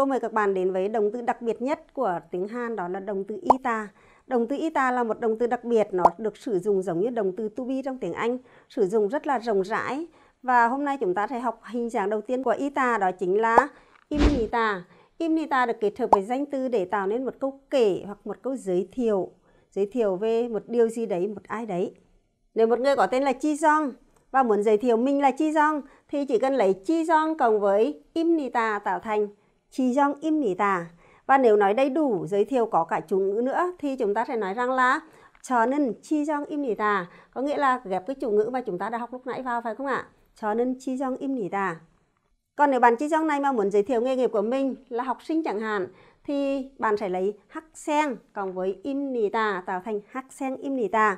Tôi mời các bạn đến với động từ đặc biệt nhất của tiếng Hàn đó là động từ ita. Động từ ita là một động từ đặc biệt, nó được sử dụng giống như động từ to be trong tiếng Anh, sử dụng rất là rộng rãi. Và hôm nay chúng ta sẽ học hình dạng đầu tiên của ita đó chính là imnita. Imnita được kết hợp với danh từ để tạo nên một câu kể hoặc một câu giới thiệu, giới thiệu về một điều gì đấy, một ai đấy. Nếu một người có tên là Chi và muốn giới thiệu mình là Chi thì chỉ cần lấy Chi cộng với Imnita tạo thành chi jong im 지정입니다. Và nếu nói đầy đủ giới thiệu có cả chủ ngữ nữa thì chúng ta sẽ nói rằng là 저는 지정입니다. Có nghĩa là ghép cái chủ ngữ mà chúng ta đã học lúc nãy vào phải không ạ? cho nên chi jong im 저는 지정입니다. Còn nếu bạn chi jong này mà muốn giới thiệu nghề nghiệp của mình là học sinh chẳng hạn thì bạn sẽ lấy hắc sen cộng với im imnita tạo thành hắc sen imnita.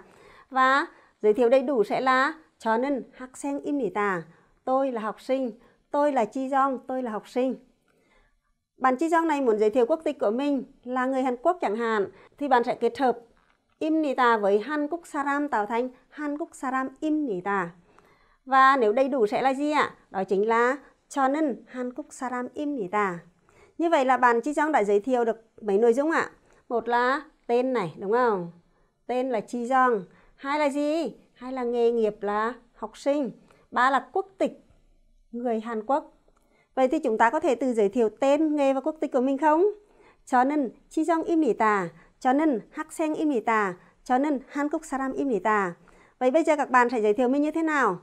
Và giới thiệu đầy đủ sẽ là cho nên hắc im 저는 학생입니다. Tôi là học sinh, tôi là chi jong tôi là học sinh. Bạn chi trong này muốn giới thiệu quốc tịch của mình là người Hàn Quốc chẳng hạn thì bạn sẽ kết hợp Imnita với Hàn Quốc Saram tạo thành Hàn Quốc Saram Imnita. Và nếu đầy đủ sẽ là gì ạ? Đó chính là Hàn 저는 한국 사람입니다. Như vậy là bạn Chi Jong đã giới thiệu được mấy nội dung ạ? Một là tên này, đúng không? Tên là Chi Jong. Hai là gì? Hai là nghề nghiệp là học sinh. Ba là quốc tịch người Hàn Quốc. Vậy thì chúng ta có thể tự giới thiệu tên, nghề và quốc tịch của mình không? Cho nên Chijong imnita, cho nên Hakseng imnita, cho nên Hankook saram imnita. Vậy bây giờ các bạn sẽ giới thiệu mình như thế nào?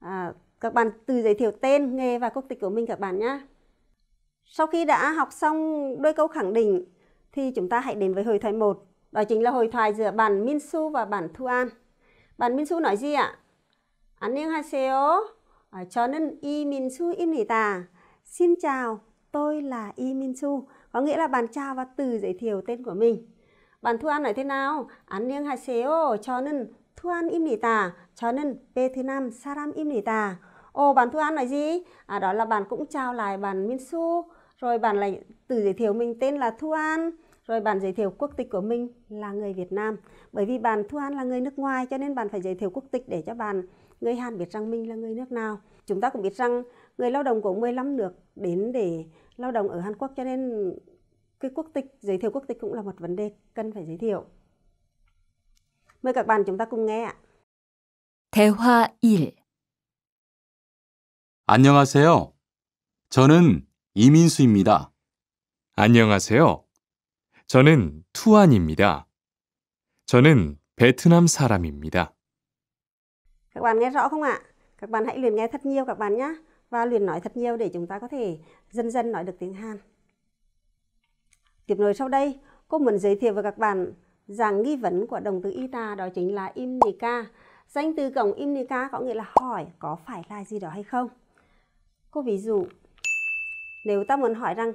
À, các bạn tự giới thiệu tên, nghề và quốc tịch của mình các bạn nhé. Sau khi đã học xong đôi câu khẳng định thì chúng ta hãy đến với hồi thoại 1. Đó chính là hồi thoại giữa bản Minsu và bản Thu An. Bản Minsu nói gì ạ? 안녕하세요. Ờ, cho nên Y Min Su In Nỉ Xin chào, tôi là Y Min Su. Có nghĩa là bạn chào và từ giới thiệu tên của mình. Bạn thu An nói thế nào? An niêng hai xéo, cho nên thu An im nỉ cho nên P thứ năm saram im nỉ tà. bạn thu An nói gì? À, đó là bạn cũng chào lại bạn Min Su. Rồi bạn lại từ giới thiệu mình tên là Thu An rồi bạn giới thiệu quốc tịch của mình là người Việt Nam. Bởi vì bạn Thu An là người nước ngoài cho nên bạn phải giới thiệu quốc tịch để cho bạn người Hàn biết rằng mình là người nước nào. Chúng ta cũng biết rằng người lao động của 15 nước đến để lao động ở Hàn Quốc cho nên cái quốc tịch, giới thiệu quốc tịch cũng là một vấn đề cần phải giới thiệu. Mời các bạn chúng ta cùng nghe ạ. 대화 1 안녕하세요. 저는 이민수입니다. 안녕하세요. 저는 투안입니다. 저는 베트남 사람입니다. Các bạn nghe rõ không ạ? Các bạn hãy luyện nghe thật nhiều các bạn nhé và luyện nói thật nhiều để chúng ta có thể dần dần nói được tiếng Hàn. Tiếp nối sau đây, cô muốn giới thiệu với các bạn rằng nghi vấn của động từ ita đó chính là imnika. Danh từ cổng imnika có nghĩa là hỏi có phải là gì đó hay không. Cô ví dụ, nếu ta muốn hỏi rằng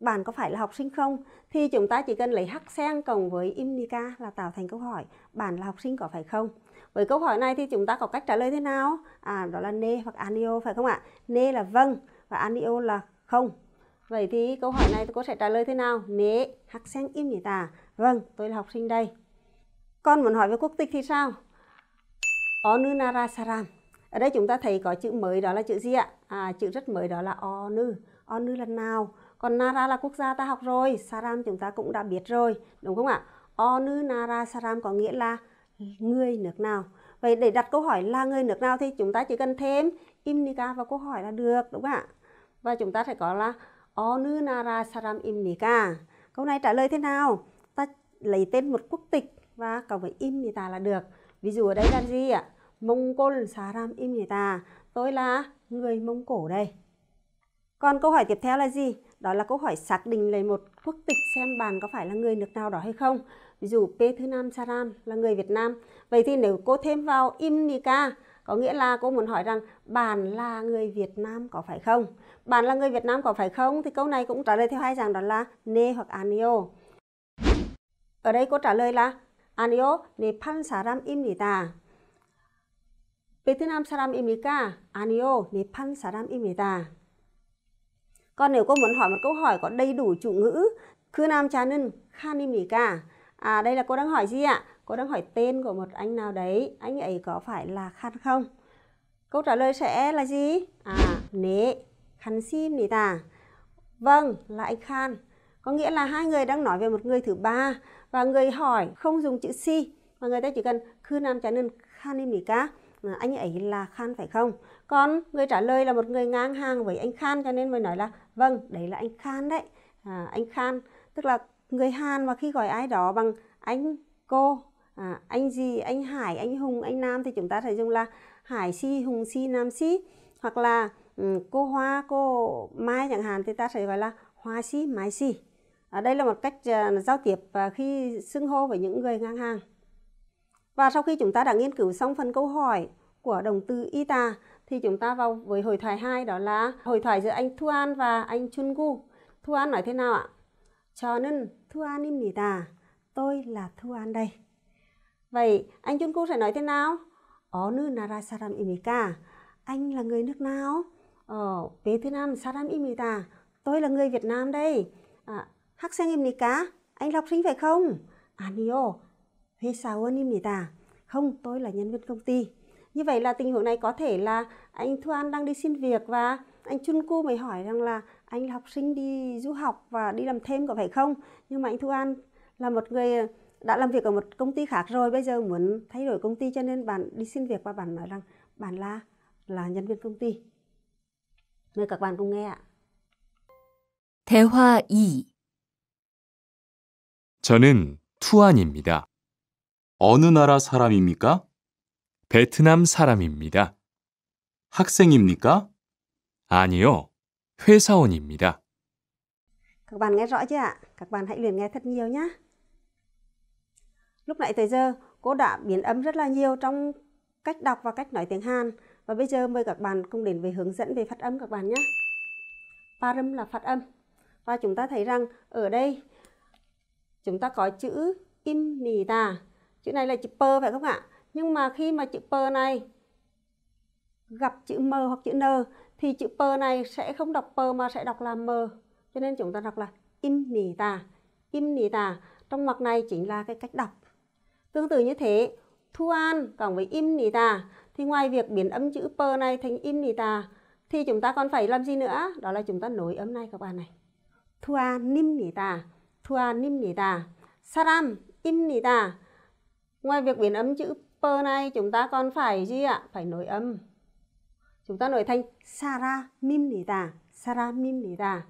bạn có phải là học sinh không thì chúng ta chỉ cần lấy hắc sen cộng với imnika là tạo thành câu hỏi bạn là học sinh có phải không? Với câu hỏi này thì chúng ta có cách trả lời thế nào? À, đó là ne hoặc anio phải không ạ? ne là vâng và anio là không. Vậy thì câu hỏi này tôi có sẽ trả lời thế nào? ne hắc sen im nhỉ ta? Vâng, tôi là học sinh đây. Con muốn hỏi về quốc tịch thì sao? Onunara Saram. Ở đây chúng ta thấy có chữ mới đó là chữ gì ạ? À, chữ rất mới đó là onu. Onu là nào? Còn Nara là quốc gia ta học rồi, Saram chúng ta cũng đã biết rồi, đúng không ạ? Onu Nara Saram có nghĩa là người nước nào vậy để đặt câu hỏi là người nước nào thì chúng ta chỉ cần thêm imnika vào câu hỏi là được đúng không ạ và chúng ta sẽ có là onu nara saram imnika câu này trả lời thế nào ta lấy tên một quốc tịch và cộng với imnita là được ví dụ ở đây là gì ạ mông cổ saram imnita tôi là người mông cổ đây còn câu hỏi tiếp theo là gì đó là câu hỏi xác định lấy một quốc tịch xem bạn có phải là người nước nào đó hay không ví dụ P thứ năm Saram là người Việt Nam vậy thì nếu cô thêm vào Imnika có nghĩa là cô muốn hỏi rằng bạn là người Việt Nam có phải không bạn là người Việt Nam có phải không thì câu này cũng trả lời theo hai dạng đó là ne hoặc anio ở đây cô trả lời là anio ne pan saram imnita 베트남 사람입니까? 아니요, 네판 사람입니다. Còn nếu cô muốn hỏi một câu hỏi có đầy đủ chủ ngữ, cha 그 남자는 칸입니까? à đây là cô đang hỏi gì ạ cô đang hỏi tên của một anh nào đấy anh ấy có phải là khăn không câu trả lời sẽ là gì à nế khăn xin nế ta vâng là anh khan có nghĩa là hai người đang nói về một người thứ ba và người hỏi không dùng chữ si mà người ta chỉ cần khư nam trả nên khan im cá anh ấy là khan phải không còn người trả lời là một người ngang hàng với anh khan cho nên mới nói là vâng đấy là anh khan đấy à, anh khan tức là người Hàn và khi gọi ai đó bằng anh cô à, anh gì anh Hải anh Hùng anh Nam thì chúng ta sẽ dùng là Hải Si Hùng Si Nam Si hoặc là um, cô Hoa cô Mai chẳng hạn thì ta sẽ gọi là Hoa Si Mai Si à, đây là một cách uh, giao tiếp uh, khi xưng hô với những người ngang hàng và sau khi chúng ta đã nghiên cứu xong phần câu hỏi của đồng từ Ita thì chúng ta vào với hồi thoại 2 đó là hồi thoại giữa anh Thu An và anh Chun Gu. Thu An nói thế nào ạ? 저는 투안입니다. Tôi là Thu An đây. Vậy anh Jun Ku sẽ nói thế nào? 어느 나라 사람입니까? Anh là người nước nào? Ờ, 베트남 사람입니다. Tôi là người Việt Nam đây. À, 학생입니까? Anh là học sinh phải không? 아니요. À, 회사원입니다. Không, tôi là nhân viên công ty. Như vậy là tình huống này có thể là anh Thu An đang đi xin việc và anh Chun Cu mới hỏi rằng là anh học sinh đi du học và đi làm thêm có phải không nhưng mà anh Thu An là một người đã làm việc ở một công ty khác rồi bây giờ muốn thay đổi công ty cho nên bạn đi xin việc và bạn nói rằng bạn là là nhân viên công ty mời các bạn cùng nghe ạ 대화 2 저는 투안입니다. 어느 나라 사람입니까? 베트남 사람입니다. 학생입니까? 아니요. 회사원입니다. Các bạn nghe rõ chưa ạ? Các bạn hãy luyện nghe thật nhiều nhé. Lúc nãy tới giờ, cô đã biến âm rất là nhiều trong cách đọc và cách nói tiếng Hàn. Và bây giờ mời các bạn cùng đến với hướng dẫn về phát âm các bạn nhé. Parum là phát âm. Và chúng ta thấy rằng ở đây chúng ta có chữ imnita. Chữ này là chữ p phải không ạ? Nhưng mà khi mà chữ p này gặp chữ m hoặc chữ n thì chữ p này sẽ không đọc p mà sẽ đọc là m cho nên chúng ta đọc là im nỉ tà im nỉ tà trong ngoặc này chính là cái cách đọc tương tự như thế thu an cộng với im nỉ tà thì ngoài việc biến âm chữ p này thành im nỉ tà thì chúng ta còn phải làm gì nữa đó là chúng ta nối âm này các bạn này thu an nim nỉ tà thu an nim nỉ tà saram im nỉ tà ngoài việc biến âm chữ p này chúng ta còn phải gì ạ phải nối âm chúng ta nói thành Sara Mim Lý Đà, Sara Mim Lý Đà.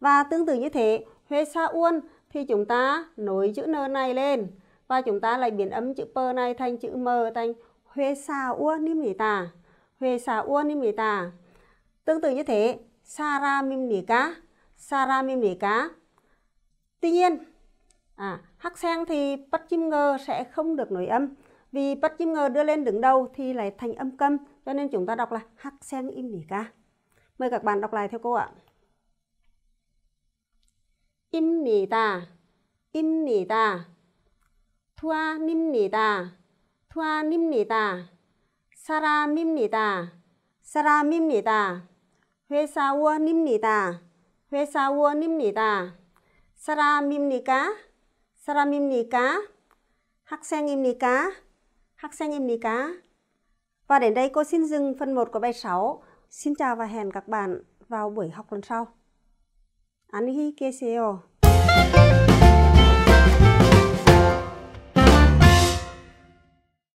Và tương tự như thế, Huê Sa Uôn thì chúng ta nối chữ N này lên và chúng ta lại biến âm chữ P này thành chữ M thành Huê Sa Uôn Mim Lý Đà, Huê Sa Uôn Mim Lý Đà. Tương tự như thế, Sara Mim Lý Cá, Sara Mim Lý Cá. Tuy nhiên, à, hắc sen thì bắt chim ngơ sẽ không được nối âm vì bắt chim ngơ đưa lên đứng đầu thì lại thành âm câm cho nên chúng ta đọc là hắc sen im nỉ ca. Mời các bạn đọc lại theo cô ạ. Im nỉ ta, im nỉ ta, thua nim nỉ ta, thua nim nỉ ta, sara mim nỉ ta, sara mim nỉ ta, huê sa ua nim nỉ ta, huê sa ua nim nỉ ta, sara mim nỉ cá, sara mim nỉ ca hắc sen im nỉ ca hắc sen im nỉ ca và đến đây cô xin dừng phần 1 của bài 6. Xin chào và hẹn các bạn vào buổi học lần sau. 안녕히 계세요.